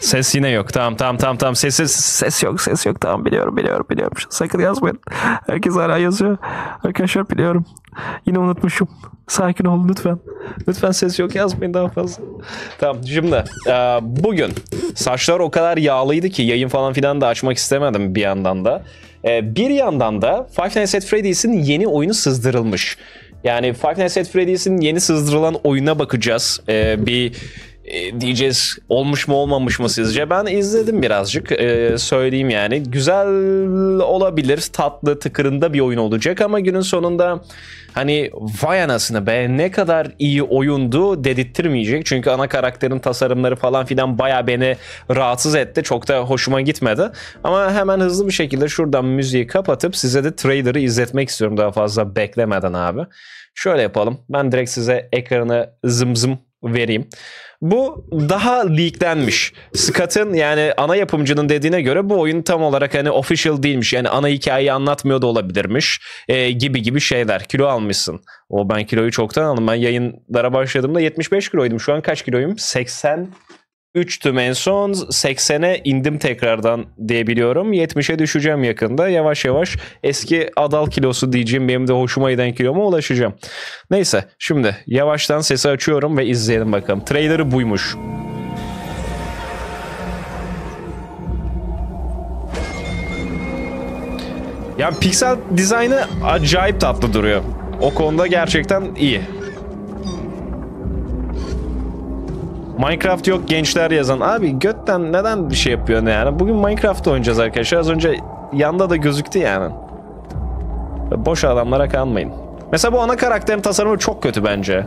Ses yine yok. Tamam tamam tamam tamam. Ses, ses, ses yok ses yok. Tamam biliyorum biliyorum biliyorum. Sakın yazmayın. Herkes hala yazıyor. Arkadaşlar biliyorum. Yine unutmuşum. Sakin olun lütfen. Lütfen ses yok yazmayın daha fazla. Tamam şimdi e, bugün saçlar o kadar yağlıydı ki yayın falan filan da açmak istemedim bir yandan da. E, bir yandan da Five Nights at Freddy's'in yeni oyunu sızdırılmış. Yani Five Nights at Freddy's'in yeni sızdırılan oyuna bakacağız. E, bir e, diyeceğiz olmuş mu olmamış mı sizce? Ben izledim birazcık e, söyleyeyim yani. Güzel olabilir tatlı tıkırında bir oyun olacak ama günün sonunda hani vay anasını be ne kadar iyi oyundu dedirttirmeyecek. Çünkü ana karakterin tasarımları falan filan baya beni rahatsız etti. Çok da hoşuma gitmedi. Ama hemen hızlı bir şekilde şuradan müziği kapatıp size de trailer'ı izletmek istiyorum daha fazla beklemeden abi. Şöyle yapalım. Ben direkt size ekranı zım zım vereyim. Bu daha leaklenmiş. Scott'ın yani ana yapımcının dediğine göre bu oyun tam olarak hani official değilmiş. Yani ana hikayeyi anlatmıyor da olabilirmiş. E, gibi gibi şeyler. Kilo almışsın. O ben kiloyu çoktan aldım. Ben yayınlara başladığımda 75 kiloydum. Şu an kaç kiloyum? 80 3'tüm en son 80'e indim tekrardan diyebiliyorum. 70'e düşeceğim yakında. Yavaş yavaş eski adal kilosu diyeceğim benim de hoşuma giden kiloma ulaşacağım. Neyse şimdi yavaştan sesi açıyorum ve izleyelim bakalım. Trailer'ı buymuş. Yani piksel dizaynı acayip tatlı duruyor. O konuda gerçekten iyi. Minecraft yok gençler yazan. Abi götten neden bir şey yapıyorsun yani? Bugün Minecraft oynayacağız arkadaşlar. Az önce yanda da gözüktü yani. Boş adamlara kanmayın. Mesela bu ana karakterin tasarımı çok kötü bence.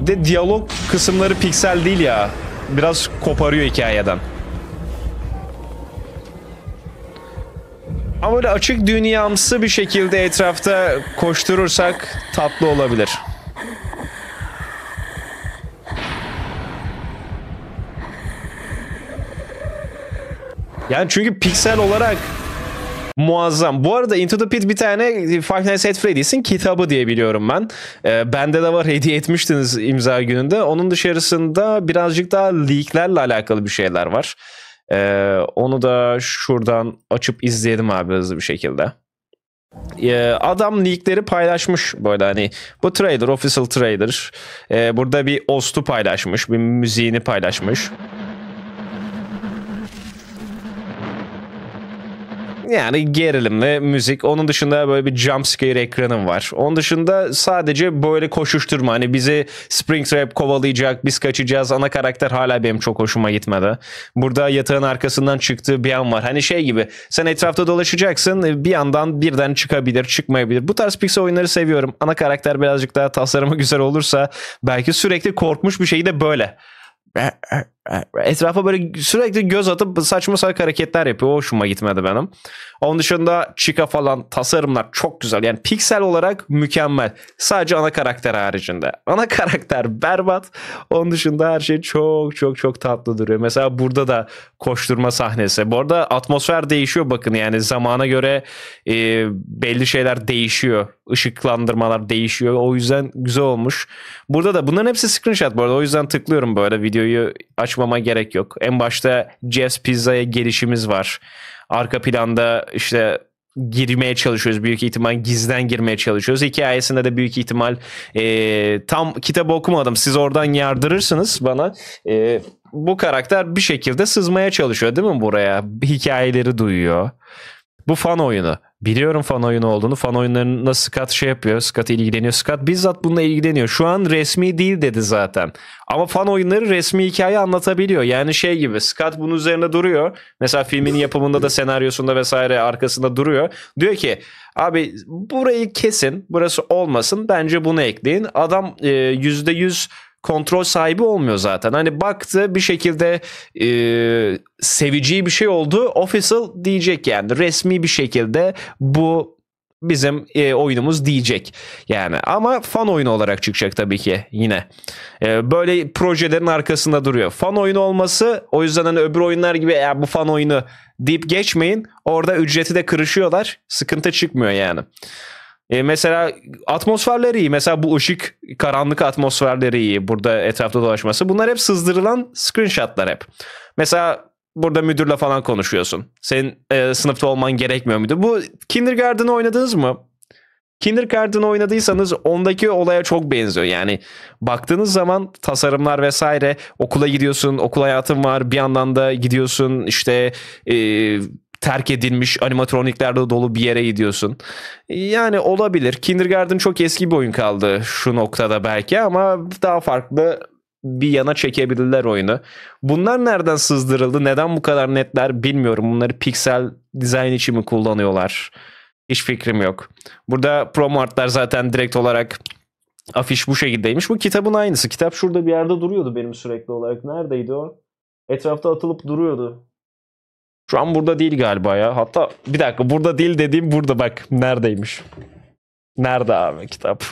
Bir de diyalog kısımları piksel değil ya. Biraz koparıyor hikayeden. Ama böyle açık dünyamsı bir şekilde etrafta koşturursak tatlı olabilir. Yani çünkü piksel olarak muazzam. Bu arada Into the Pit bir tane e, Five Nights at Freddy's'in kitabı diye biliyorum ben. E, bende de var hediye etmiştiniz imza gününde. Onun dışarısında birazcık daha leaklerle alakalı bir şeyler var. E, onu da şuradan açıp izleyelim abi hızlı bir şekilde. E, adam leakleri paylaşmış böyle hani bu trailer, official trailer. E, burada bir ostu paylaşmış, bir müziğini paylaşmış. yani gerilimli müzik. Onun dışında böyle bir jump scare ekranım var. Onun dışında sadece böyle koşuşturma. Hani bizi spring trap kovalayacak, biz kaçacağız. Ana karakter hala benim çok hoşuma gitmedi. Burada yatağın arkasından çıktığı bir an var. Hani şey gibi sen etrafta dolaşacaksın bir yandan birden çıkabilir, çıkmayabilir. Bu tarz pixel oyunları seviyorum. Ana karakter birazcık daha tasarımı güzel olursa belki sürekli korkmuş bir şeyi de böyle ee, etrafa böyle sürekli göz atıp saçma sapan hareketler yapıyor. O hoşuma gitmedi benim. Onun dışında Chica falan tasarımlar çok güzel. Yani piksel olarak mükemmel. Sadece ana karakter haricinde. Ana karakter berbat. Onun dışında her şey çok çok çok tatlı duruyor. Mesela burada da koşturma sahnesi. Bu arada atmosfer değişiyor bakın yani zamana göre e, belli şeyler değişiyor. Işıklandırmalar değişiyor. O yüzden güzel olmuş. Burada da bunların hepsi screenshot bu arada. O yüzden tıklıyorum böyle videoyu aç açmama gerek yok. En başta Jazz Pizza'ya gelişimiz var. Arka planda işte girmeye çalışıyoruz. Büyük ihtimal gizden girmeye çalışıyoruz. Hikayesinde de büyük ihtimal e, tam kitabı okumadım. Siz oradan yardırırsınız bana. E, bu karakter bir şekilde sızmaya çalışıyor değil mi buraya? Hikayeleri duyuyor. Bu fan oyunu. Biliyorum fan oyunu olduğunu. Fan oyunlarında Scott şey yapıyor. Scott ilgileniyor. Scott bizzat bununla ilgileniyor. Şu an resmi değil dedi zaten. Ama fan oyunları resmi hikaye anlatabiliyor. Yani şey gibi Scott bunun üzerine duruyor. Mesela filmin yapımında da senaryosunda vesaire arkasında duruyor. Diyor ki abi burayı kesin. Burası olmasın. Bence bunu ekleyin. Adam %100 e, kontrol sahibi olmuyor zaten. Hani baktı bir şekilde e, seveceği bir şey oldu. Official diyecek yani resmi bir şekilde bu bizim e, oyunumuz diyecek yani ama fan oyunu olarak çıkacak tabii ki yine e, böyle projelerin arkasında duruyor fan oyunu olması o yüzden hani öbür oyunlar gibi ya bu fan oyunu deyip geçmeyin orada ücreti de kırışıyorlar sıkıntı çıkmıyor yani e mesela atmosferleri iyi. Mesela bu ışık karanlık atmosferleri iyi. Burada etrafta dolaşması. Bunlar hep sızdırılan screenshotlar hep. Mesela burada müdürle falan konuşuyorsun. Senin e, sınıfta olman gerekmiyor muydu? Bu Kindergarten'ı oynadınız mı? Kindergarten'ı oynadıysanız ondaki olaya çok benziyor. Yani baktığınız zaman tasarımlar vesaire okula gidiyorsun, okul hayatın var. Bir yandan da gidiyorsun işte e, terk edilmiş animatroniklerle dolu bir yere gidiyorsun. Yani olabilir. Kindergarten çok eski bir oyun kaldı şu noktada belki ama daha farklı bir yana çekebilirler oyunu. Bunlar nereden sızdırıldı? Neden bu kadar netler bilmiyorum. Bunları piksel dizayn için mi kullanıyorlar? Hiç fikrim yok. Burada promo artlar zaten direkt olarak afiş bu şekildeymiş. Bu kitabın aynısı. Kitap şurada bir yerde duruyordu benim sürekli olarak. Neredeydi o? Etrafta atılıp duruyordu. Şu an burada değil galiba ya. Hatta bir dakika burada değil dediğim burada bak neredeymiş. Nerede abi kitap?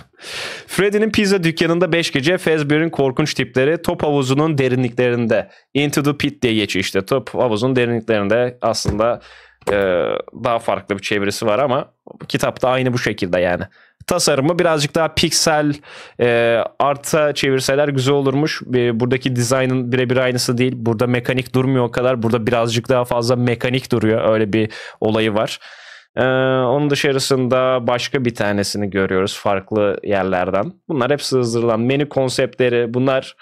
Freddy'nin pizza dükkanında 5 gece Fazbear'in korkunç tipleri top havuzunun derinliklerinde. Into the Pit diye geçiyor işte. Top havuzunun derinliklerinde aslında e, daha farklı bir çevirisi var ama kitapta aynı bu şekilde yani tasarımı birazcık daha piksel e, arta çevirseler güzel olurmuş. E, buradaki dizaynın birebir aynısı değil. Burada mekanik durmuyor o kadar. Burada birazcık daha fazla mekanik duruyor. Öyle bir olayı var. Ee, onun dışarısında başka bir tanesini görüyoruz farklı yerlerden. Bunlar hepsi hızırlan. Menü konseptleri bunlar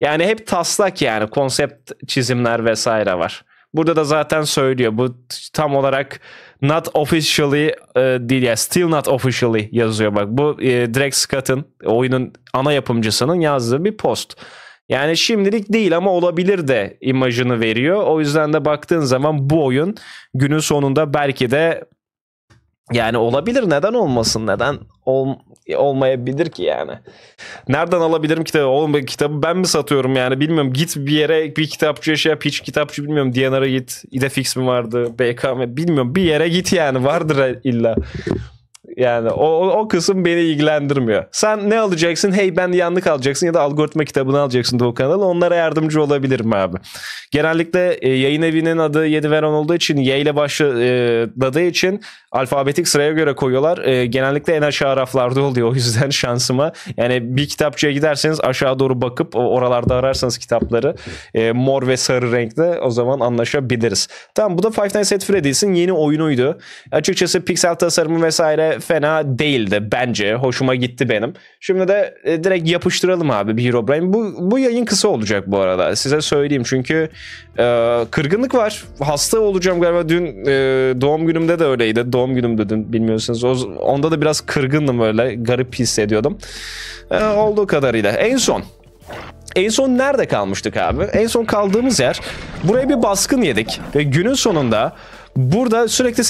yani hep taslak yani konsept çizimler vesaire var. Burada da zaten söylüyor. Bu tam olarak not officially e, değil ya yani still not officially yazıyor bak. Bu e, Drake Scott'ın oyunun ana yapımcısının yazdığı bir post. Yani şimdilik değil ama olabilir de imajını veriyor. O yüzden de baktığın zaman bu oyun günün sonunda belki de yani olabilir neden olmasın neden ol, olmayabilir ki yani. Nereden alabilirim kitabı oğlum kitabı ben mi satıyorum yani bilmiyorum git bir yere bir kitapçıya şey yap hiç kitapçı bilmiyorum Diyanar'a git İdefix mi vardı BKM bilmiyorum bir yere git yani vardır illa. Yani o, o kısım beni ilgilendirmiyor. Sen ne alacaksın? Hey ben yanlık alacaksın ya da algoritma kitabını alacaksın o kanalı. Onlara yardımcı olabilirim abi. Genellikle e, yayın evinin adı 7 Veron olduğu için Y ile başladığı için alfabetik sıraya göre koyuyorlar. E, genellikle en aşağı raflarda oluyor. O yüzden şansıma. Yani bir kitapçıya giderseniz aşağı doğru bakıp oralarda ararsanız kitapları e, mor ve sarı renkte o zaman anlaşabiliriz. Tamam bu da Five Nights at Freddy's'in yeni oyunuydu. Açıkçası piksel tasarımı vesaire fena değildi bence. Hoşuma gitti benim. Şimdi de e, direkt yapıştıralım abi bir Hero Brain. Bu, bu yayın kısa olacak bu arada. Size söyleyeyim çünkü e, kırgınlık var. Hasta olacağım galiba dün e, doğum günümde de öyleydi. Doğum günüm dedim bilmiyorsunuz. O, onda da biraz kırgındım böyle. Garip hissediyordum. E, olduğu kadarıyla. En son en son nerede kalmıştık abi? En son kaldığımız yer buraya bir baskın yedik ve günün sonunda burada sürekli